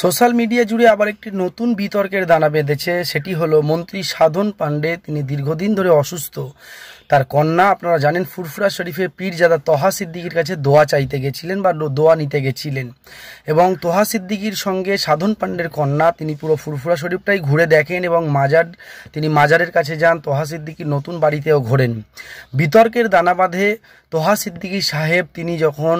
social media জুড়ে আবার একটি নতুন বিতর্কের দানা বেঁধেছে সেটি হলো মন্ত্রী সাধন পাণ্ডে তিনি দীর্ঘদিন ধরে অসুস্থ তার কন্যা আপনারা জানেন ফুরফুরা শরীফে পীরজাদা তোহা সিদ্দিকির কাছে দোয়া চাইতে গেছিলেন বা দোয়া নিতে গেছিলেন এবং তোহা সিদ্দিকির সঙ্গে সাধন পাণ্ডের কন্যা তিনি পুরো ফুরফুরা শরীফটাই ঘুরে দেখেন এবং মাজার তিনি মাজারের কাছে যান তোহা সিদ্দিকির নতুন বাড়িতেও ঘোরেন বিতর্কের দানা বাঁধে তোহা সিদ্দিকি সাহেব তিনি যখন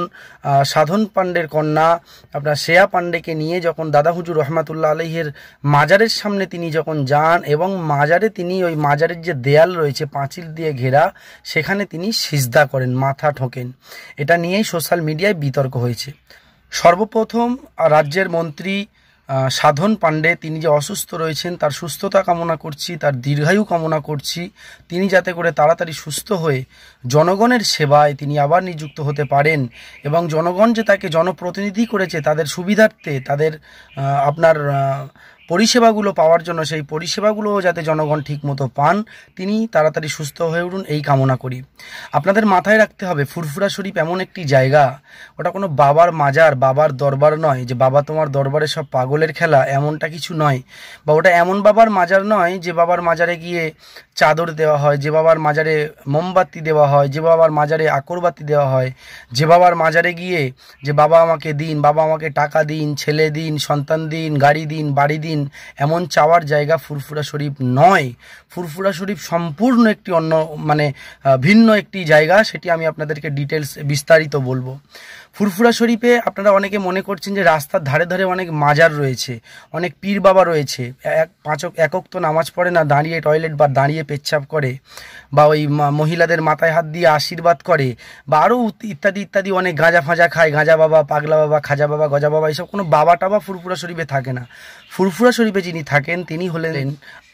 সাধন পাণ্ডের কন্যা আপনার শ্রেয়া পাণ্ডেকে নিয়ে যখন দাদা হুজুর রহমাতুল্লাহ আলহের মাজারের সামনে তিনি যখন যান এবং মাজারে তিনি ওই মাজারের যে দেয়াল রয়েছে পাঁচিল দিয়ে ঘেরা মহিলা সেখানে তিনি সিজদা করেন মাথা ঠোকেন এটা নিয়েই সোশ্যাল মিডিয়ায় বিতর্ক হয়েছে সর্বপ্রথম রাজ্যের মন্ত্রী সাধন পাণ্ডে তিনি যে অসুস্থ রয়েছেন তার সুস্থতা কামনা করছি তার দীর্ঘায়ু কামনা করছি তিনি যাতে করে তাড়াতাড়ি সুস্থ হয়ে জনগণের সেবায় তিনি আবার নিযুক্ত হতে পারেন এবং জনগণ যে তাকে জনপ্রতিনিধি করেছে তাদের সুবিধার্থে তাদের আপনার পরিষেবাগুলো পাওয়ার জন্য সেই পরিষেবাগুলোও যাতে জনগণ ঠিকমতো পান তিনি তাড়াতাড়ি সুস্থ হয়ে উঠুন এই কামনা করি আপনাদের মাথায় রাখতে হবে ফুরফুরা শরীফ এমন একটি জায়গা ওটা কোনো বাবার মাজার বাবার দরবার নয় যে বাবা তোমার দরবারে সব পাগলের খেলা এমনটা কিছু নয় বা ওটা এমন বাবার মাজার নয় যে বাবার মাজারে গিয়ে চাদর দেওয়া হয় যে বাবার মাজারে মোমবাতি দেওয়া হয় যে বাবার মাজারে আকরবাতি দেওয়া হয় যে বাবার মাজারে গিয়ে যে বাবা আমাকে দিন বাবা আমাকে টাকা দিন ছেলে দিন সন্তান দিন গাড়ি দিন বাড়ি দিন এমন চাওয়ার জায়গা ফুরফুরা শরীফ নয় ফুরফুরা শরীফ সম্পূর্ণ একটি অন্য মানে ভিন্ন একটি জায়গা সেটি আমি আপনাদেরকে ডিটেলস বিস্তারিত বলবো ফুরফুরা শরীফে আপনারা অনেকে মনে করছেন যে রাস্তার ধারে ধারে অনেক মাজার রয়েছে অনেক পীর বাবা রয়েছে এক পাঁচক একক তো নামাজ পড়ে না দাঁড়িয়ে টয়লেট বা দাঁড়িয়ে পেচ্ছাপ করে বা ওই মহিলাদের মাথায় হাত দিয়ে আশীর্বাদ করে বা আরও ইত্যাদি ইত্যাদি অনেক গাঁজা ফাঁজা খায় গাঁজা বাবা পাগলা বাবা খাজা বাবা গজা বাবা এইসব কোনো বাবা টাবা ফুরফুরা শরীফে থাকে না ফুরফুরা শরীফে যিনি থাকেন তিনি হলেন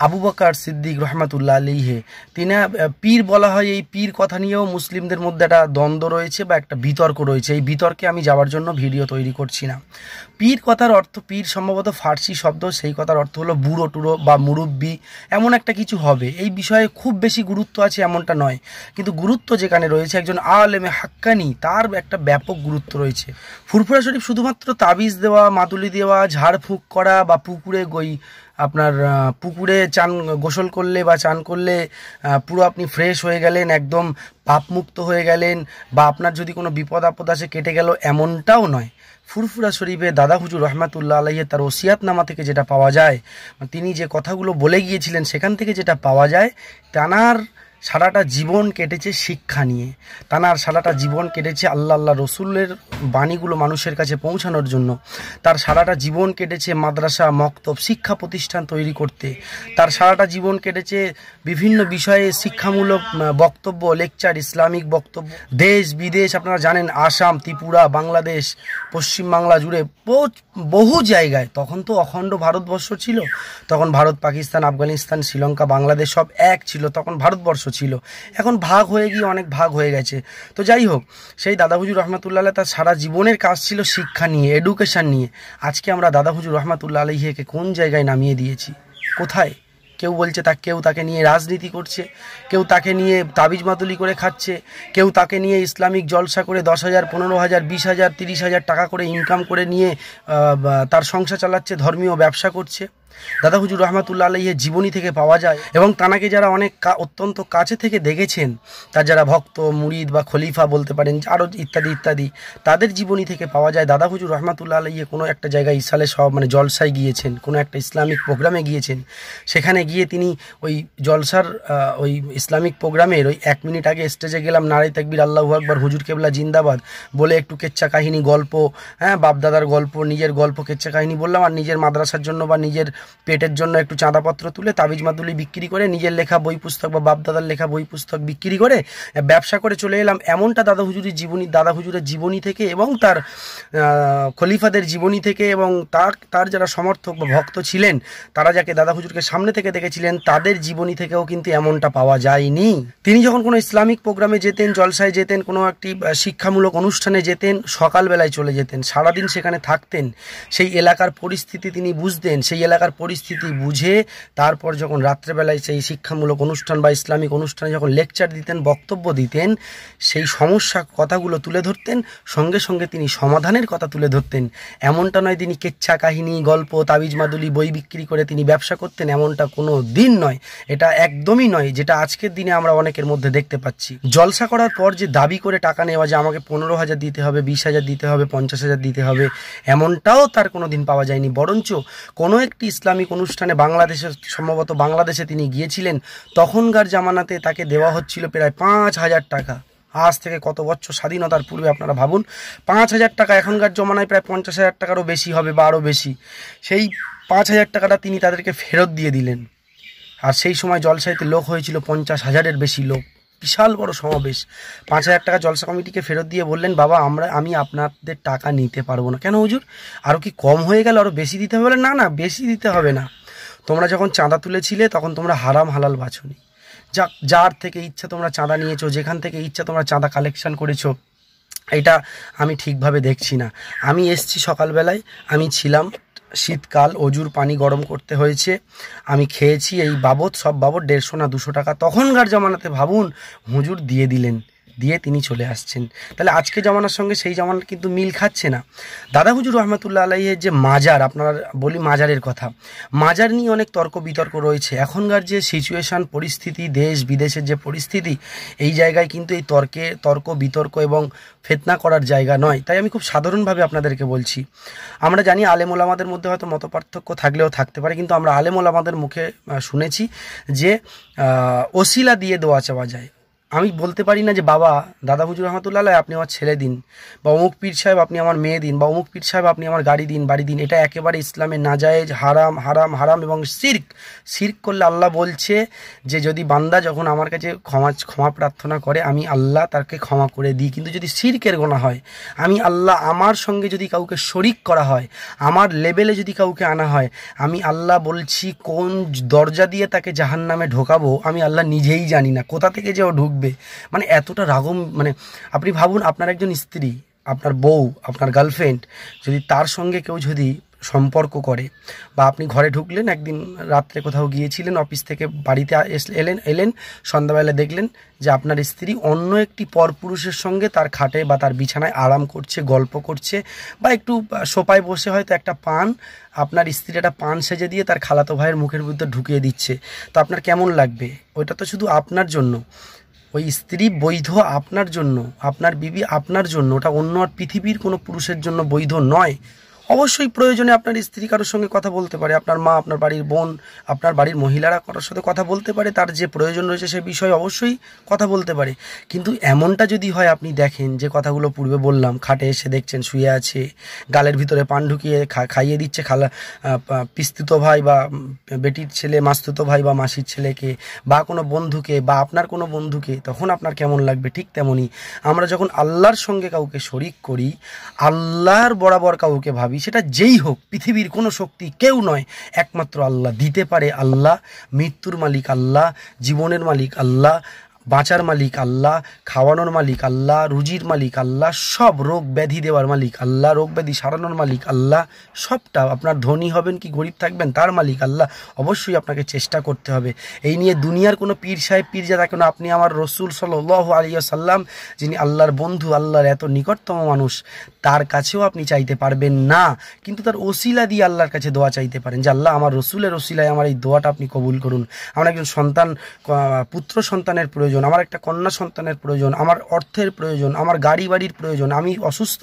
আবু বকার সিদ্দিক রহমাতুল্লাহ আলিহে তিনি পীর বলা হয় এই পীর কথা নিয়েও মুসলিমদের মধ্যে একটা দ্বন্দ্ব রয়েছে বা একটা বিতর্ক রয়েছে এই বিতর্ক তর্কে আমি যাওয়ার জন্য ভিডিও তৈরি করছি না পীর কথার অর্থ পীর সম্ভবত ফার্সি শব্দ সেই কথার অর্থ হলো বুড়ো টুড়ো বা মুরব্বী এমন একটা কিছু হবে এই বিষয়ে খুব বেশি গুরুত্ব আছে এমনটা নয় কিন্তু গুরুত্ব যেখানে রয়েছে একজন আলেমে হাক্কানি তার একটা ব্যাপক গুরুত্ব রয়েছে ফুরফুরা শরীফ শুধুমাত্র তাবিজ দেওয়া মাতুলি দেওয়া ঝাড়ফুঁক করা বা পুকুরে গই আপনার পুকুরে চান গোসল করলে বা চান করলে পুরো আপনি ফ্রেশ হয়ে গেলেন একদম পাপমুক্ত হয়ে গেলেন বা আপনার যদি কোনো বিপদ আপদ আসে কেটে গেল এমনটাও নয় ফুরফুরা শরীফে দাদা হুজুর রহমাতুল্লাহ আলাইহে তার নামা থেকে যেটা পাওয়া যায় তিনি যে কথাগুলো বলে গিয়েছিলেন সেখান থেকে যেটা পাওয়া যায় তানার সারাটা জীবন কেটেছে শিক্ষা নিয়ে তানার সারাটা জীবন কেটেছে আল্লাহ আল্লাহ রসুলের বাণীগুলো মানুষের কাছে পৌঁছানোর জন্য তার সারাটা জীবন কেটেছে মাদ্রাসা মক্তব শিক্ষা প্রতিষ্ঠান তৈরি করতে তার সারাটা জীবন কেটেছে বিভিন্ন বিষয়ে শিক্ষামূলক বক্তব্য লেকচার ইসলামিক বক্তব্য দেশ বিদেশ আপনারা জানেন আসাম ত্রিপুরা বাংলাদেশ পশ্চিমবাংলা জুড়ে বহু জায়গায় তখন তো অখণ্ড ভারতবর্ষ ছিল তখন ভারত পাকিস্তান আফগানিস্তান শ্রীলঙ্কা বাংলাদেশ সব এক ছিল তখন ভারতবর্ষ ছিল এখন ভাগ হয়ে গিয়ে অনেক ভাগ হয়ে গেছে তো যাই হোক সেই দাদা হুজুর রহমাতুল্লাহ তার সারা জীবনের কাজ ছিল শিক্ষা নিয়ে এডুকেশান নিয়ে আজকে আমরা দাদা হুজুর রহমাতুল্লাহ আলহিয়াকে কোন জায়গায় নামিয়ে দিয়েছি কোথায় কেউ বলছে তা কেউ তাকে নিয়ে রাজনীতি করছে কেউ তাকে নিয়ে তাবিজ মাতুলি করে খাচ্ছে কেউ তাকে নিয়ে ইসলামিক জলসা করে দশ হাজার পনেরো হাজার বিশ হাজার তিরিশ হাজার টাকা করে ইনকাম করে নিয়ে তার সংসার চালাচ্ছে ধর্মীয় ব্যবসা করছে দাদা হুজুর রহমাতুল্লা আলহের জীবনী থেকে পাওয়া যায় এবং তানাকে যারা অনেক অত্যন্ত কাছে থেকে দেখেছেন তার যারা ভক্ত মুরিদ বা খলিফা বলতে পারেন আরও ইত্যাদি ইত্যাদি তাদের জীবনী থেকে পাওয়া যায় দাদা হুজুর রহমাতুল্লা আলহিয়ে কোনো একটা জায়গায় ইসালে সব মানে জলসায় গিয়েছেন কোনো একটা ইসলামিক প্রোগ্রামে গিয়েছেন সেখানে গিয়ে তিনি ওই জলসার ওই ইসলামিক প্রোগ্রামের ওই এক মিনিট আগে স্টেজে গেলাম নারী তাকবির আল্লাহ আকবর হুজুর কেবলা জিন্দাবাদ বলে একটু কেচ্ছা কাহিনী গল্প হ্যাঁ বাপদাদার গল্প নিজের গল্প কেচ্ছা কাহিনী বললাম আর নিজের মাদ্রাসার জন্য বা নিজের পেটের জন্য একটু চাঁদাপত্র তুলে তাবিজ মাদুলি বিক্রি করে নিজের লেখা বই পুস্তক বা বাপদাদার লেখা বই পুস্তক বিক্রি করে ব্যবসা করে চলে এলাম এমনটা দাদা হুজুরের জীবনী দাদা হুজুরের জীবনী থেকে এবং তার খলিফাদের জীবনী থেকে এবং তার তার যারা সমর্থক বা ভক্ত ছিলেন তারা যাকে দাদা হুজুরকে সামনে থেকে দেখেছিলেন তাদের জীবনী থেকেও কিন্তু এমনটা পাওয়া যায়নি তিনি যখন কোনো ইসলামিক প্রোগ্রামে যেতেন জলসায় যেতেন কোনো একটি শিক্ষামূলক অনুষ্ঠানে যেতেন সকালবেলায় চলে যেতেন সারাদিন সেখানে থাকতেন সেই এলাকার পরিস্থিতি তিনি বুঝতেন সেই এলাকার পরিস্থিতি বুঝে তারপর যখন রাত্রেবেলায় সেই শিক্ষামূলক অনুষ্ঠান বা ইসলামিক অনুষ্ঠানে যখন লেকচার দিতেন বক্তব্য দিতেন সেই সমস্যা কথাগুলো তুলে ধরতেন সঙ্গে সঙ্গে তিনি সমাধানের কথা তুলে ধরতেন এমনটা নয় তিনি কেচ্ছা কাহিনী গল্প তাবিজ মাদুলি বই বিক্রি করে তিনি ব্যবসা করতেন এমনটা কোনো দিন নয় এটা একদমই নয় যেটা আজকের দিনে আমরা অনেকের মধ্যে দেখতে পাচ্ছি জলসা করার পর যে দাবি করে টাকা নেওয়া যে আমাকে পনেরো হাজার দিতে হবে বিশ হাজার দিতে হবে পঞ্চাশ হাজার দিতে হবে এমনটাও তার কোনো দিন পাওয়া যায়নি বরঞ্চ কোনো একটি ইসলাম ইসলামিক অনুষ্ঠানে বাংলাদেশের সম্ভবত বাংলাদেশে তিনি গিয়েছিলেন তখনকার জামানাতে তাকে দেওয়া হচ্ছিল প্রায় পাঁচ হাজার টাকা আজ থেকে কত বছর স্বাধীনতার পূর্বে আপনারা ভাবুন পাঁচ হাজার টাকা এখনকার জমানায় প্রায় পঞ্চাশ হাজার টাকারও বেশি হবে বা আরও বেশি সেই পাঁচ হাজার টাকাটা তিনি তাদেরকে ফেরত দিয়ে দিলেন আর সেই সময় জলসাইতে লোক হয়েছিল পঞ্চাশ হাজারের বেশি লোক বিশাল বড় সমাবেশ পাঁচ হাজার টাকা জলসা কমিটিকে ফেরত দিয়ে বললেন বাবা আমরা আমি আপনাদের টাকা নিতে পারবো না কেন হুজুর আরও কি কম হয়ে গেল আরও বেশি দিতে হবে না না বেশি দিতে হবে না তোমরা যখন চাঁদা তুলেছিলে তখন তোমরা হারাম হালাল বাছনি যা যার থেকে ইচ্ছা তোমরা চাঁদা নিয়েছো যেখান থেকে ইচ্ছা তোমরা চাঁদা কালেকশন করেছো এটা আমি ঠিকভাবে দেখছি না আমি এসছি সকালবেলায় আমি ছিলাম শীতকাল অজুর পানি গরম করতে হয়েছে আমি খেয়েছি এই বাবদ সব বাবদ দেড়শো না দুশো টাকা তখনকার জমানাতে ভাবুন হুজুর দিয়ে দিলেন দিয়ে তিনি চলে আসছেন তাহলে আজকে জামানার সঙ্গে সেই জামানার কিন্তু মিল খাচ্ছে না দাদা হুজুর রহমতুল্লাহ আলাইয়ের যে মাজার আপনারা বলি মাজারের কথা মাজার নিয়ে অনেক তর্ক বিতর্ক রয়েছে এখনকার যে সিচুয়েশান পরিস্থিতি দেশ বিদেশের যে পরিস্থিতি এই জায়গায় কিন্তু এই তর্কে তর্ক বিতর্ক এবং ফেতনা করার জায়গা নয় তাই আমি খুব সাধারণভাবে আপনাদেরকে বলছি আমরা জানি আলেমোলা আমাদের মধ্যে হয়তো মত পার্থক্য থাকলেও থাকতে পারে কিন্তু আমরা আলেমোল আমাদের মুখে শুনেছি যে ওসিলা দিয়ে দোয়া চাওয়া যায় আমি বলতে পারি না যে বাবা দাদা হুজুর রহমতুল্লাহ আপনি আমার ছেলে দিন বা অমুক পীর সাহেব আপনি আমার মেয়ে দিন বা অমুক পীর সাহেব আপনি আমার গাড়ি দিন বাড়ি দিন এটা একেবারে ইসলামে নাজায়েজ হারাম হারাম হারাম এবং সির্ক সির্ক করলে আল্লাহ বলছে যে যদি বান্দা যখন আমার কাছে ক্ষমা ক্ষমা প্রার্থনা করে আমি আল্লাহ তাকে ক্ষমা করে দিই কিন্তু যদি সির্কের গোনা হয় আমি আল্লাহ আমার সঙ্গে যদি কাউকে শরিক করা হয় আমার লেভেলে যদি কাউকে আনা হয় আমি আল্লাহ বলছি কোন দরজা দিয়ে তাকে জাহান নামে ঢোকাবো আমি আল্লাহ নিজেই জানি না কোথা থেকে যে ও ঢুক থাকবে মানে এতটা রাগম মানে আপনি ভাবুন আপনার একজন স্ত্রী আপনার বউ আপনার গার্লফ্রেন্ড যদি তার সঙ্গে কেউ যদি সম্পর্ক করে বা আপনি ঘরে ঢুকলেন একদিন রাত্রে কোথাও গিয়েছিলেন অফিস থেকে বাড়িতে এলেন এলেন সন্ধ্যাবেলা দেখলেন যে আপনার স্ত্রী অন্য একটি পরপুরুষের সঙ্গে তার খাটে বা তার বিছানায় আরাম করছে গল্প করছে বা একটু সোপায় বসে হয়তো একটা পান আপনার স্ত্রী একটা পান সেজে দিয়ে তার খালাতো ভাইয়ের মুখের মধ্যে ঢুকিয়ে দিচ্ছে তো আপনার কেমন লাগবে ওইটা তো শুধু আপনার জন্য ওই স্ত্রী বৈধ আপনার জন্য আপনার বিবি আপনার জন্য ওটা অন্য আর পৃথিবীর কোনো পুরুষের জন্য বৈধ নয় অবশ্যই প্রয়োজনে আপনার স্ত্রী কারোর সঙ্গে কথা বলতে পারে আপনার মা আপনার বাড়ির বোন আপনার বাড়ির মহিলারা কারোর সাথে কথা বলতে পারে তার যে প্রয়োজন রয়েছে সে বিষয়ে অবশ্যই কথা বলতে পারে কিন্তু এমনটা যদি হয় আপনি দেখেন যে কথাগুলো পূর্বে বললাম খাটে এসে দেখছেন শুয়ে আছে গালের ভিতরে পান ঢুকিয়ে খাইয়ে দিচ্ছে খালা পিস্তুত ভাই বা বেটির ছেলে মাস্তুত ভাই বা মাসির ছেলেকে বা কোনো বন্ধুকে বা আপনার কোনো বন্ধুকে তখন আপনার কেমন লাগবে ঠিক তেমনই আমরা যখন আল্লাহর সঙ্গে কাউকে শরিক করি আল্লাহর বরাবর কাউকে ভাবি পৃথিবী সেটা যেই হোক পৃথিবীর কোনো শক্তি কেউ নয় একমাত্র আল্লাহ দিতে পারে আল্লাহ মৃত্যুর মালিক আল্লাহ জীবনের মালিক আল্লাহ বাঁচার মালিক আল্লাহ খাওয়ানোর মালিক আল্লাহ রুজির মালিক আল্লাহ সব রোগ ব্যাধি দেওয়ার মালিক আল্লাহ রোগ ব্যাধি সারানোর মালিক আল্লাহ সবটা আপনার ধনী হবেন কি গরিব থাকবেন তার মালিক আল্লাহ অবশ্যই আপনাকে চেষ্টা করতে হবে এই নিয়ে দুনিয়ার কোনো পীর সাহেব পীরজাদা কেন আপনি আমার রসুল সাল আলিয়া যিনি আল্লাহর বন্ধু আল্লাহর এত নিকটতম মানুষ তার কাছেও আপনি চাইতে পারবেন না কিন্তু তার ওসিলা দিয়ে আল্লাহর কাছে দোয়া চাইতে পারেন যে আল্লাহ আমার রসুলের ওসিলায় আমার এই দোয়াটা আপনি কবুল করুন আমার একজন সন্তান পুত্র সন্তানের প্রয়োজন প্রয়োজন আমার একটা কন্যা সন্তানের প্রয়োজন আমার অর্থের প্রয়োজন আমার গাড়ি বাড়ির প্রয়োজন আমি অসুস্থ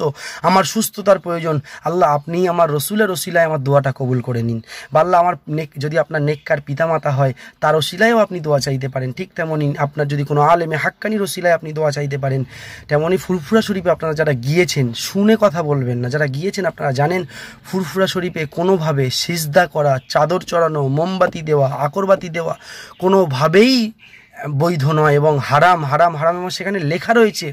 আমার সুস্থতার প্রয়োজন আল্লাহ আপনি আমার রসুলের রসিলায় আমার দোয়াটা কবুল করে নিন বা আল্লাহ আমার নেক যদি আপনার নেককার পিতামাতা হয় তার রসিলায়ও আপনি দোয়া চাইতে পারেন ঠিক তেমনই আপনার যদি কোনো আলেমে হাক্কানি রসিলায় আপনি দোয়া চাইতে পারেন তেমনই ফুরফুরা শরীফে আপনারা যারা গিয়েছেন শুনে কথা বলবেন না যারা গিয়েছেন আপনারা জানেন ফুরফুরা শরীফে কোনোভাবে সিজদা করা চাদর চড়ানো মোমবাতি দেওয়া আকরবাতি দেওয়া কোনোভাবেই বৈধ নয় এবং হারাম হারাম হারাম এবং সেখানে লেখা রয়েছে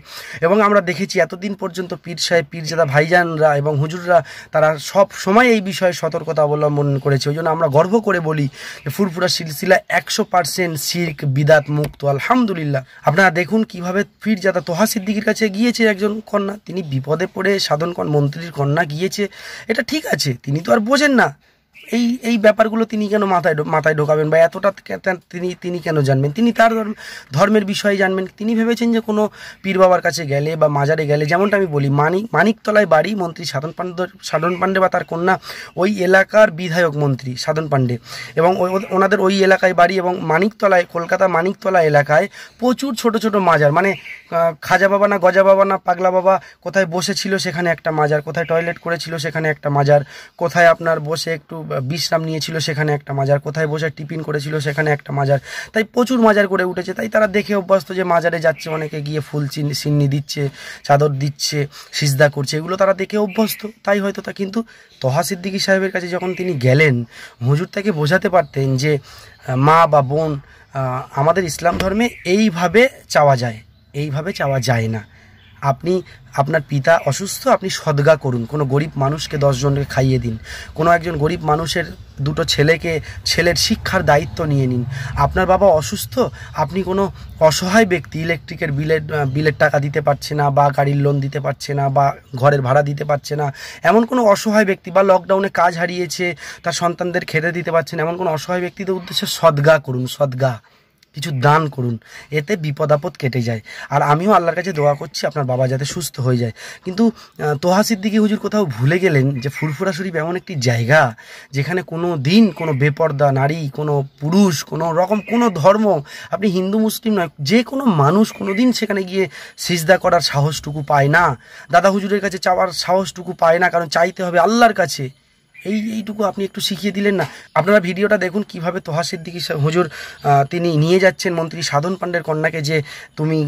এবং আমরা দেখেছি এতদিন পর্যন্ত পীর সাহেব পীরজাদা ভাইজানরা এবং হুজুররা তারা সব সময় এই বিষয়ে সতর্কতা অবলম্বন করেছে ওই জন্য আমরা গর্ব করে বলি যে ফুরফুরা সিলসিলা একশো পার্সেন্ট শির্ক বিদাত মুক্ত আলহামদুলিল্লাহ আপনারা দেখুন কীভাবে পীরজাদা তোহা সিদ্দিকির কাছে গিয়েছে একজন কন্যা তিনি বিপদে পড়ে সাধনকণ মন্ত্রীর কন্যা গিয়েছে এটা ঠিক আছে তিনি তো আর বোঝেন না এই এই ব্যাপারগুলো তিনি কেন মাথায় মাথায় ঢোকাবেন বা এতটা তিনি তিনি কেন জানবেন তিনি তার ধর্মের বিষয়ে জানবেন তিনি ভেবেছেন যে কোনো পীর বাবার কাছে গেলে বা মাজারে গেলে যেমনটা আমি বলি মানিক মানিকতলায় বাড়ি মন্ত্রী সাধন পাণ্ড সাধন পাণ্ডে বা তার কন্যা ওই এলাকার বিধায়ক মন্ত্রী সাধন পাণ্ডে এবং ওনাদের ওই এলাকায় বাড়ি এবং মানিকতলায় কলকাতা মানিকতলা এলাকায় প্রচুর ছোট ছোট মাজার মানে খাজা বাবা না গজা বাবা না পাগলা বাবা কোথায় বসেছিল সেখানে একটা মাজার কোথায় টয়লেট করেছিল সেখানে একটা মাজার কোথায় আপনার বসে একটু বিশ্রাম নিয়েছিল সেখানে একটা মাজার কোথায় বসে টিফিন করেছিল সেখানে একটা মাজার তাই প্রচুর মাজার করে উঠেছে তাই তারা দেখে অভ্যস্ত যে মাজারে যাচ্ছে অনেকে গিয়ে ফুল সিন্নি দিচ্ছে চাদর দিচ্ছে সিজদা করছে এগুলো তারা দেখে অভ্যস্ত তাই হয়তো তা কিন্তু তহা সিদ্দিকি সাহেবের কাছে যখন তিনি গেলেন হুজুর তাকে বোঝাতে পারতেন যে মা বা বোন আমাদের ইসলাম ধর্মে এইভাবে চাওয়া যায় এইভাবে চাওয়া যায় না আপনি আপনার পিতা অসুস্থ আপনি সদগা করুন কোনো গরিব মানুষকে দশজনকে খাইয়ে দিন কোনো একজন গরিব মানুষের দুটো ছেলেকে ছেলের শিক্ষার দায়িত্ব নিয়ে নিন আপনার বাবা অসুস্থ আপনি কোনো অসহায় ব্যক্তি ইলেকট্রিকের বিলের বিলের টাকা দিতে পারছে না বা গাড়ির লোন দিতে পারছে না বা ঘরের ভাড়া দিতে পারছে না এমন কোনো অসহায় ব্যক্তি বা লকডাউনে কাজ হারিয়েছে তার সন্তানদের খেতে দিতে পারছে না এমন কোনো অসহায় ব্যক্তিদের উদ্দেশ্যে সদগা করুন সদগা কিছু দান করুন এতে বিপদ আপদ কেটে যায় আর আমিও আল্লাহর কাছে দোয়া করছি আপনার বাবা যাতে সুস্থ হয়ে যায় কিন্তু তোহা সিদ্দিকি হুজুর কোথাও ভুলে গেলেন যে ফুরফুরা শরীফ এমন একটি জায়গা যেখানে কোনো দিন কোনো বেপর্দা নারী কোনো পুরুষ কোনো রকম কোনো ধর্ম আপনি হিন্দু মুসলিম নয় যে কোনো মানুষ কোনো দিন সেখানে গিয়ে সিজদা করার সাহসটুকু পায় না দাদা হুজুরের কাছে চাওয়ার সাহসটুকু পায় না কারণ চাইতে হবে আল্লাহর কাছে এই এইটুকু আপনি একটু শিখিয়ে দিলেন না আপনারা ভিডিওটা দেখুন কিভাবে তোহা সিদ্দিকি হুজুর তিনি নিয়ে যাচ্ছেন মন্ত্রী সাধন পাণ্ডের কন্যাকে যে তুমি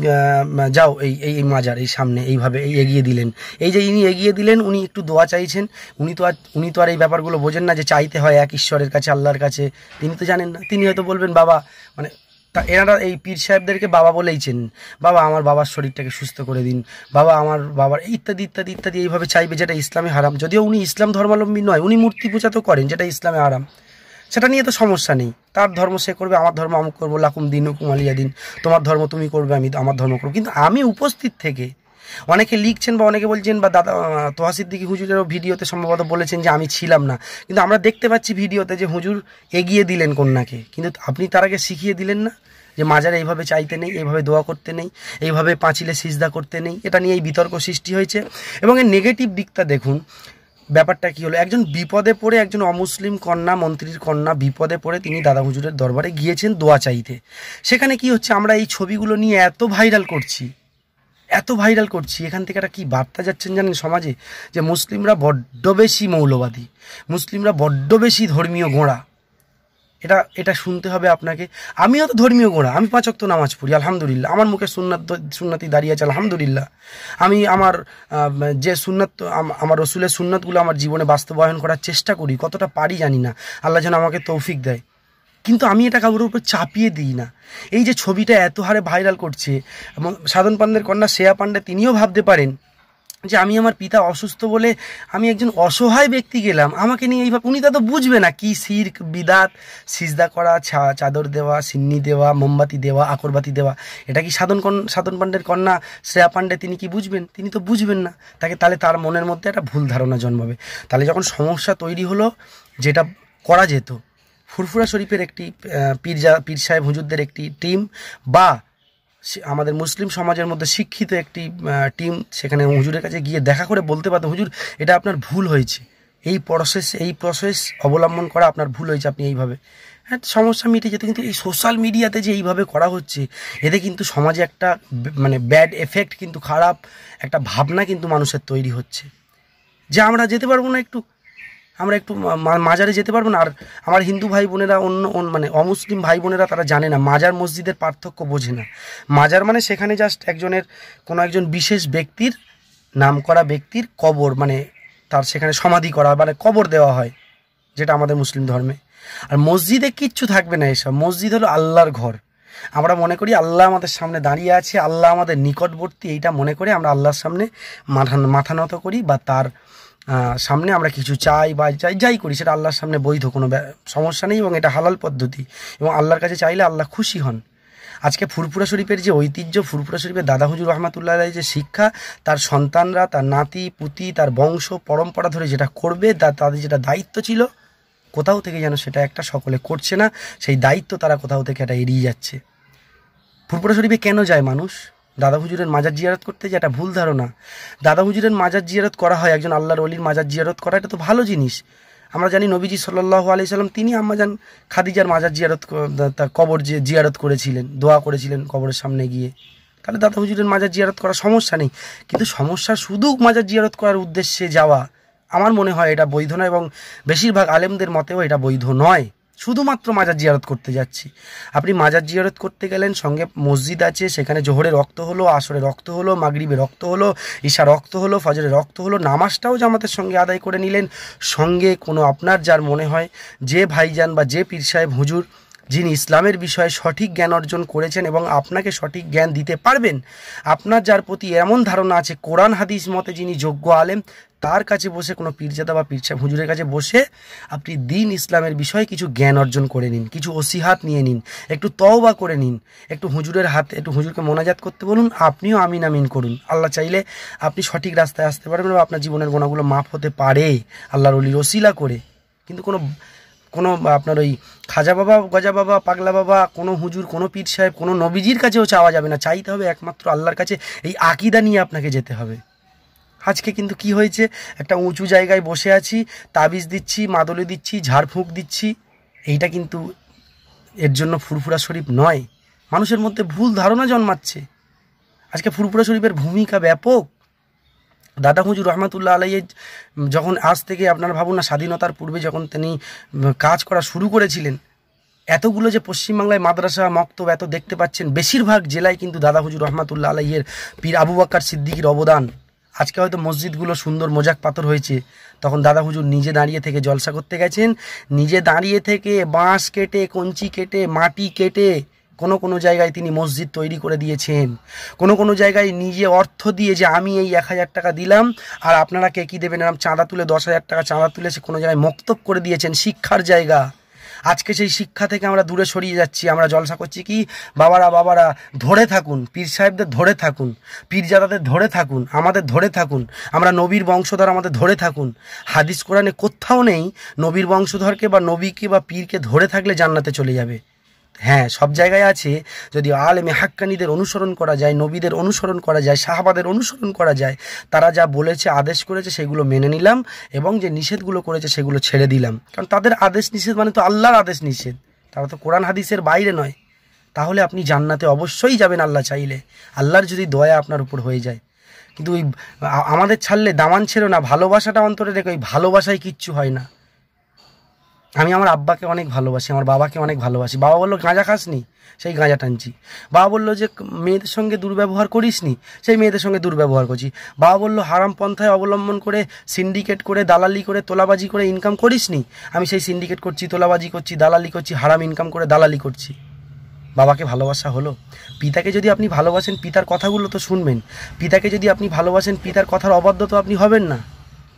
যাও এই এই মাজার এই সামনে এইভাবে এই এগিয়ে দিলেন এই যে ইনি এগিয়ে দিলেন উনি একটু দোয়া চাইছেন উনি তো আর উনি তো আর এই ব্যাপারগুলো বোঝেন না যে চাইতে হয় এক ঈশ্বরের কাছে আল্লাহর কাছে তিনি তো জানেন না তিনি হয়তো বলবেন বাবা মানে তা এনারা এই পীর সাহেবদেরকে বাবা বলেই চেন বাবা আমার বাবার শরীরটাকে সুস্থ করে দিন বাবা আমার বাবার ইত্যাদি ইত্যাদি ইত্যাদি এইভাবে চাইবে যেটা ইসলামে হারাম যদিও উনি ইসলাম ধর্মাবলম্বী নয় উনি মূর্তি পূজা তো করেন যেটা ইসলামে হারাম সেটা নিয়ে তো সমস্যা নেই তার ধর্ম সে করবে আমার ধর্ম আমি করবো লাকুম দিন হুকুম আলিয়া দিন তোমার ধর্ম তুমি করবে আমি আমার ধর্ম করবো কিন্তু আমি উপস্থিত থেকে অনেকে লিখছেন বা অনেকে বলছেন বা দাদা তোহাসিদ্দিকি হুজুরেরও ভিডিওতে সম্ভবত বলেছেন যে আমি ছিলাম না কিন্তু আমরা দেখতে পাচ্ছি ভিডিওতে যে হুজুর এগিয়ে দিলেন কন্যাকে কিন্তু আপনি তার আগে শিখিয়ে দিলেন না যে মাজারে এইভাবে চাইতে নেই এইভাবে দোয়া করতে নেই এইভাবে পাঁচিলে সিজদা করতে নেই এটা নিয়ে এই বিতর্ক সৃষ্টি হয়েছে এবং এর নেগেটিভ দিকটা দেখুন ব্যাপারটা কি হলো একজন বিপদে পড়ে একজন অমুসলিম কন্যা মন্ত্রীর কন্যা বিপদে পড়ে তিনি দাদা হুজুরের দরবারে গিয়েছেন দোয়া চাইতে সেখানে কি হচ্ছে আমরা এই ছবিগুলো নিয়ে এত ভাইরাল করছি এত ভাইরাল করছি এখান থেকে একটা কী বার্তা যাচ্ছেন জানেন সমাজে যে মুসলিমরা বড্ড বেশি মৌলবাদী মুসলিমরা বড্ড বেশি ধর্মীয় গোঁড়া এটা এটা শুনতে হবে আপনাকে আমিও তো ধর্মীয় গোঁড়া আমি পাঁচ তো নামাজ পড়ি আলহামদুলিল্লাহ আমার মুখে সুন্নাত সুন্নাতি দাঁড়িয়ে আছে আলহামদুলিল্লাহ আমি আমার যে সুন্নাত আমার রসুলের সুন্নাতগুলো আমার জীবনে বাস্তবায়ন করার চেষ্টা করি কতটা পারি জানি না আল্লাহ যেন আমাকে তৌফিক দেয় কিন্তু আমি এটা কাউর উপর চাপিয়ে দিই না এই যে ছবিটা এত হারে ভাইরাল করছে এবং সাধন পান্ডের কন্যা শ্রেয়া পান্ডে তিনিও ভাবতে পারেন যে আমি আমার পিতা অসুস্থ বলে আমি একজন অসহায় ব্যক্তি গেলাম আমাকে নিয়ে এইভাবে উনি তা তো বুঝবে না কি সির্ক বিদাত সিজদা করা ছা চাদর দেওয়া সিন্নি দেওয়া মোমবাতি দেওয়া আকরবাতি দেওয়া এটা কি সাধন সাধন পাণ্ডের কন্যা শ্রেয়া পাণ্ডে তিনি কি বুঝবেন তিনি তো বুঝবেন না তাকে তাহলে তার মনের মধ্যে একটা ভুল ধারণা জন্মাবে তাহলে যখন সমস্যা তৈরি হলো যেটা করা যেত ফুরফুরা শরীফের একটি পীরজা পীর সাহেব হুজুরদের একটি টিম বা আমাদের মুসলিম সমাজের মধ্যে শিক্ষিত একটি টিম সেখানে হুজুরের কাছে গিয়ে দেখা করে বলতে পারতো হুজুর এটা আপনার ভুল হয়েছে এই প্রসেস এই প্রসেস অবলম্বন করা আপনার ভুল হয়েছে আপনি এইভাবে হ্যাঁ সমস্যা মিটে যেত কিন্তু এই সোশ্যাল মিডিয়াতে যে এইভাবে করা হচ্ছে এতে কিন্তু সমাজে একটা মানে ব্যাড এফেক্ট কিন্তু খারাপ একটা ভাবনা কিন্তু মানুষের তৈরি হচ্ছে যে আমরা যেতে পারবো না একটু আমরা একটু মাজারে যেতে পারবো না আর আমার হিন্দু ভাই বোনেরা অন্য মানে অমুসলিম ভাই বোনেরা তারা জানে না মাজার মসজিদের পার্থক্য বোঝে না মাজার মানে সেখানে জাস্ট একজনের কোনো একজন বিশেষ ব্যক্তির নাম করা ব্যক্তির কবর মানে তার সেখানে সমাধি করা মানে কবর দেওয়া হয় যেটা আমাদের মুসলিম ধর্মে আর মসজিদে কিচ্ছু থাকবে না এসব মসজিদ হলো আল্লাহর ঘর আমরা মনে করি আল্লাহ আমাদের সামনে দাঁড়িয়ে আছে আল্লাহ আমাদের নিকটবর্তী এইটা মনে করে আমরা আল্লাহর সামনে মাথা মাথা নত করি বা তার সামনে আমরা কিছু চাই বা যাই যাই করি সেটা আল্লাহর সামনে বৈধ কোনো সমস্যা নেই এবং এটা হালাল পদ্ধতি এবং আল্লাহর কাছে চাইলে আল্লাহ খুশি হন আজকে ফুরপুরা শরীফের যে ঐতিহ্য ফুরপুরা শরীফের দাদা হুজুর রহমাতুল্লাহ যে শিক্ষা তার সন্তানরা তার নাতি পুতি তার বংশ পরম্পরা ধরে যেটা করবে তাদের যেটা দায়িত্ব ছিল কোথাও থেকে যেন সেটা একটা সকলে করছে না সেই দায়িত্ব তারা কোথাও থেকে এটা এড়িয়ে যাচ্ছে ফুরপুরা শরীফে কেন যায় মানুষ দাদা হুজুরের মাজার জিয়ারত করতে যে একটা ভুল ধারণা দাদা হুজুরের মাজার জিয়ারত করা হয় একজন আল্লাহর অলির মাজার জিয়ারত করা এটা তো ভালো জিনিস আমরা জানি নবীজি সাল্লাহ আলি সাল্লাম তিনি আম্মাজান খাদিজার মাজার জিয়ারত কবর যে জিয়ারত করেছিলেন দোয়া করেছিলেন কবরের সামনে গিয়ে তাহলে দাদা হুজুরের মাজার জিয়ারত করা সমস্যা নেই কিন্তু সমস্যা শুধু মাজার জিয়ারত করার উদ্দেশ্যে যাওয়া আমার মনে হয় এটা বৈধ নয় এবং বেশিরভাগ আলেমদের মতেও এটা বৈধ নয় শুধুমাত্র মাজার জিয়ারত করতে যাচ্ছি আপনি মাজার জিয়ারত করতে গেলেন সঙ্গে মসজিদ আছে সেখানে জোহরে রক্ত হলো আসরে রক্ত হলো মাগরিবে রক্ত হলো ঈশা রক্ত হলো ফজরে রক্ত হলো নামাজটাও জামাতের সঙ্গে আদায় করে নিলেন সঙ্গে কোনো আপনার যার মনে হয় যে ভাইজান বা যে পীর সাহেব হুজুর যিনি ইসলামের বিষয়ে সঠিক জ্ঞান অর্জন করেছেন এবং আপনাকে সঠিক জ্ঞান দিতে পারবেন আপনার যার প্রতি এমন ধারণা আছে কোরআন হাদিস মতে যিনি যোগ্য আলেম তার কাছে বসে কোনো পীরজাদা বা পীরসাহেব হুজুরের কাছে বসে আপনি দিন ইসলামের বিষয়ে কিছু জ্ঞান অর্জন করে নিন কিছু অসিহাত নিয়ে নিন একটু তওবা করে নিন একটু হুজুরের হাতে একটু হুজুরকে মোনাজাত করতে বলুন আপনিও আমিন আমিন করুন আল্লাহ চাইলে আপনি সঠিক রাস্তায় আসতে পারবেন বা আপনার জীবনের গোনাগুলো মাফ হতে পারে আল্লাহর অলির অসিলা করে কিন্তু কোনো কোনো আপনার ওই খাজা বাবা গজা বাবা পাগলা বাবা কোনো হুজুর কোনো পীর সাহেব কোনো নবীজির কাছেও চাওয়া যাবে না চাইতে হবে একমাত্র আল্লাহর কাছে এই আকিদা নিয়ে আপনাকে যেতে হবে আজকে কিন্তু কি হয়েছে একটা উঁচু জায়গায় বসে আছি তাবিজ দিচ্ছি মাদলি দিচ্ছি ঝাড়ফুঁক দিচ্ছি এইটা কিন্তু এর জন্য ফুরফুরা শরীফ নয় মানুষের মধ্যে ভুল ধারণা জন্মাচ্ছে আজকে ফুরফুরা শরীফের ভূমিকা ব্যাপক দাদা হুজুর রহমাতুল্লাহ আলাইয়ের যখন আজ থেকে আপনারা ভাবুন না স্বাধীনতার পূর্বে যখন তিনি কাজ করা শুরু করেছিলেন এতগুলো যে পশ্চিমবাংলায় মাদ্রাসা মক্তব এত দেখতে পাচ্ছেন বেশিরভাগ জেলায় কিন্তু দাদা হুজুর রহমাতুল্লাহ আলাইয়ের পীর আবু বাক্কার সিদ্দিকির অবদান আজকে হয়তো মসজিদগুলো সুন্দর মোজাক পাথর হয়েছে তখন দাদা হুজুর নিজে দাঁড়িয়ে থেকে জলসা করতে গেছেন নিজে দাঁড়িয়ে থেকে বাঁশ কেটে কঞ্চি কেটে মাটি কেটে কোনো কোনো জায়গায় তিনি মসজিদ তৈরি করে দিয়েছেন কোনো কোনো জায়গায় নিজে অর্থ দিয়ে যে আমি এই এক হাজার টাকা দিলাম আর আপনারা কে কী দেবেন এরকম চাঁদা তুলে দশ হাজার টাকা চাঁদা তুলে সে কোনো জায়গায় মক্তব করে দিয়েছেন শিক্ষার জায়গা আজকে সেই শিক্ষা থেকে আমরা দূরে সরিয়ে যাচ্ছি আমরা জলসা করছি কি বাবারা বাবারা ধরে থাকুন পীর সাহেবদের ধরে থাকুন পীরজাদাদের ধরে থাকুন আমাদের ধরে থাকুন আমরা নবীর বংশধর আমাদের ধরে থাকুন হাদিস কোরআনে কোথাও নেই নবীর বংশধরকে বা নবীকে বা পীরকে ধরে থাকলে জান্নাতে চলে যাবে হ্যাঁ সব জায়গায় আছে যদি আলেমে হাক্কানিদের অনুসরণ করা যায় নবীদের অনুসরণ করা যায় শাহাবাদের অনুসরণ করা যায় তারা যা বলেছে আদেশ করেছে সেগুলো মেনে নিলাম এবং যে নিষেধগুলো করেছে সেগুলো ছেড়ে দিলাম কারণ তাদের আদেশ নিষেধ মানে তো আল্লাহর আদেশ নিষেধ তারা তো কোরআন হাদিসের বাইরে নয় তাহলে আপনি জান্নাতে অবশ্যই যাবেন আল্লাহ চাইলে আল্লাহর যদি দয়া আপনার উপর হয়ে যায় কিন্তু ওই আমাদের ছাড়লে দামান ছেড়ে না ভালোবাসাটা অন্তরে দেখো ওই ভালোবাসায় কিচ্ছু হয় না আমি আমার আব্বাকে অনেক ভালোবাসি আমার বাবাকে অনেক ভালোবাসি বাবা বললো গাঁজা খাসনি সেই গাঁজা টানছি বাবা বললো যে মেয়েদের সঙ্গে দুর্ব্যবহার করিস নি সেই মেয়েদের সঙ্গে দুর্ব্যবহার করছি বাবা বললো হারাম পন্থায় অবলম্বন করে সিন্ডিকেট করে দালালি করে তোলাবাজি করে ইনকাম করিস নি আমি সেই সিন্ডিকেট করছি তোলাবাজি করছি দালালি করছি হারাম ইনকাম করে দালালি করছি বাবাকে ভালোবাসা হলো পিতাকে যদি আপনি ভালোবাসেন পিতার কথাগুলো তো শুনবেন পিতাকে যদি আপনি ভালোবাসেন পিতার কথার অবাধ্য তো আপনি হবেন না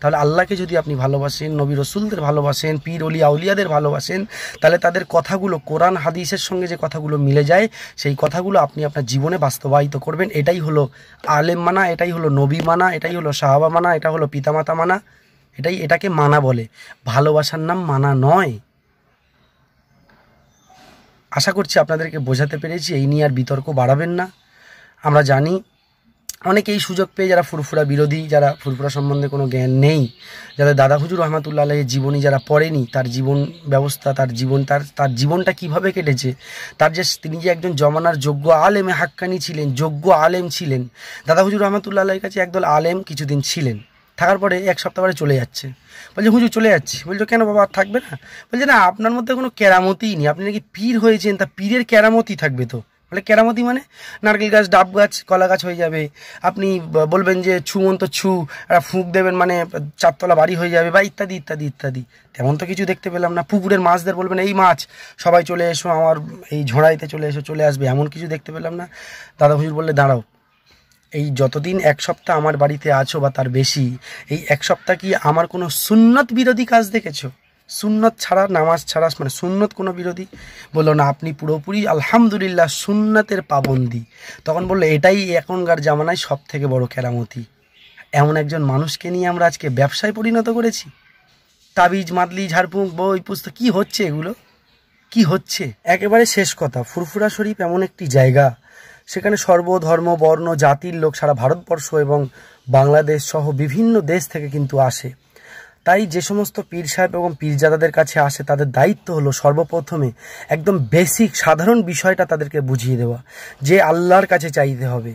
তাহলে আল্লাহকে যদি আপনি ভালোবাসেন নবী রসুলদের ভালোবাসেন পীর অলি আউলিয়াদের ভালোবাসেন তাহলে তাদের কথাগুলো কোরআন হাদিসের সঙ্গে যে কথাগুলো মিলে যায় সেই কথাগুলো আপনি আপনার জীবনে বাস্তবায়িত করবেন এটাই হলো আলেম মানা এটাই হলো নবী মানা এটাই হলো সাহাবা মানা এটা হলো পিতামাতা মানা এটাই এটাকে মানা বলে ভালোবাসার নাম মানা নয় আশা করছি আপনাদেরকে বোঝাতে পেরেছি এই নিয়ে আর বিতর্ক বাড়াবেন না আমরা জানি অনেকে এই সুযোগ পেয়ে যারা ফুরফুরা বিরোধী যারা ফুরফুরা সম্বন্ধে কোনো জ্ঞান নেই যাদের দাদা হুজুর রহমাতুল্লা আলহের জীবনী যারা পড়েনি তার জীবন ব্যবস্থা তার জীবন তার তার জীবনটা কিভাবে কেটেছে তার যে তিনি যে একজন জমানার যোগ্য আলেমে হাক্কানি ছিলেন যোগ্য আলেম ছিলেন দাদা হুজুর রহমাতুল্লা আলহের কাছে একদল আলেম কিছুদিন ছিলেন থাকার পরে এক সপ্তাহ পরে চলে যাচ্ছে বলছে হুজুর চলে যাচ্ছি বলছো কেন বাবা আর থাকবে না বলছে না আপনার মধ্যে কোনো ক্যারামতিই নেই আপনি নাকি পীর হয়েছেন তা পীরের ক্যারামতি থাকবে তো মানে কেরামতি মানে নারকেল গাছ ডাব গাছ কলা গাছ হয়ে যাবে আপনি বলবেন যে ছু মন্ত ছু আর ফুঁক দেবেন মানে চারতলা বাড়ি হয়ে যাবে বা ইত্যাদি ইত্যাদি ইত্যাদি তেমন তো কিছু দেখতে পেলাম না পুকুরের মাছদের বলবেন এই মাছ সবাই চলে এসো আমার এই ঝোড়াইতে চলে এসো চলে আসবে এমন কিছু দেখতে পেলাম না দাদা হুজুর বললে দাঁড়াও এই যতদিন এক সপ্তাহ আমার বাড়িতে আছো বা তার বেশি এই এক সপ্তাহ কি আমার কোনো সুন্নত বিরোধী কাজ দেখেছো সুন্নত ছাড়া নামাজ ছাড়া মানে সুন্নত কোনো বিরোধী বললো না আপনি পুরোপুরি আলহামদুলিল্লাহ সুন্নতের পাবন্দি তখন বললো এটাই এখনকার জামানায় সব থেকে বড় কেরামতি এমন একজন মানুষকে নিয়ে আমরা আজকে ব্যবসায় পরিণত করেছি তাবিজ মাদলি ঝাড়ফুঁক বই পুস্তক কী হচ্ছে এগুলো কি হচ্ছে একেবারে শেষ কথা ফুরফুরা শরীফ এমন একটি জায়গা সেখানে সর্বধর্ম বর্ণ জাতির লোক সারা ভারতবর্ষ এবং বাংলাদেশ সহ বিভিন্ন দেশ থেকে কিন্তু আসে তাই যে সমস্ত পীর সাহেব এবং পীরজাদাদের কাছে আসে তাদের দায়িত্ব হলো সর্বপ্রথমে একদম বেসিক সাধারণ বিষয়টা তাদেরকে বুঝিয়ে দেওয়া যে আল্লাহর কাছে চাইতে হবে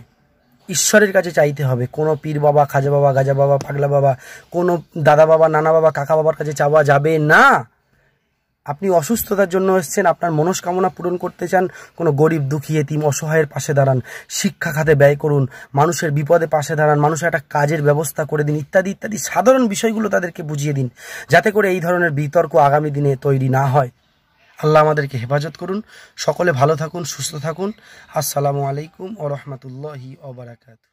ঈশ্বরের কাছে চাইতে হবে কোনো পীর বাবা খাজা বাবা গাজা বাবা পাগলা বাবা কোনো দাদা বাবা নানা বাবা কাকা বাবার কাছে চাওয়া যাবে না আপনি অসুস্থতার জন্য এসছেন আপনার মনস্কামনা পূরণ করতে চান কোনো গরিব দুঃখী এতিম অসহায়ের পাশে দাঁড়ান শিক্ষা খাতে ব্যয় করুন মানুষের বিপদে পাশে দাঁড়ান মানুষের একটা কাজের ব্যবস্থা করে দিন ইত্যাদি ইত্যাদি সাধারণ বিষয়গুলো তাদেরকে বুঝিয়ে দিন যাতে করে এই ধরনের বিতর্ক আগামী দিনে তৈরি না হয় আল্লাহ আমাদেরকে হেফাজত করুন সকলে ভালো থাকুন সুস্থ থাকুন আসসালামু আলাইকুম ও রহমতুল্লাহি ওবরাকাত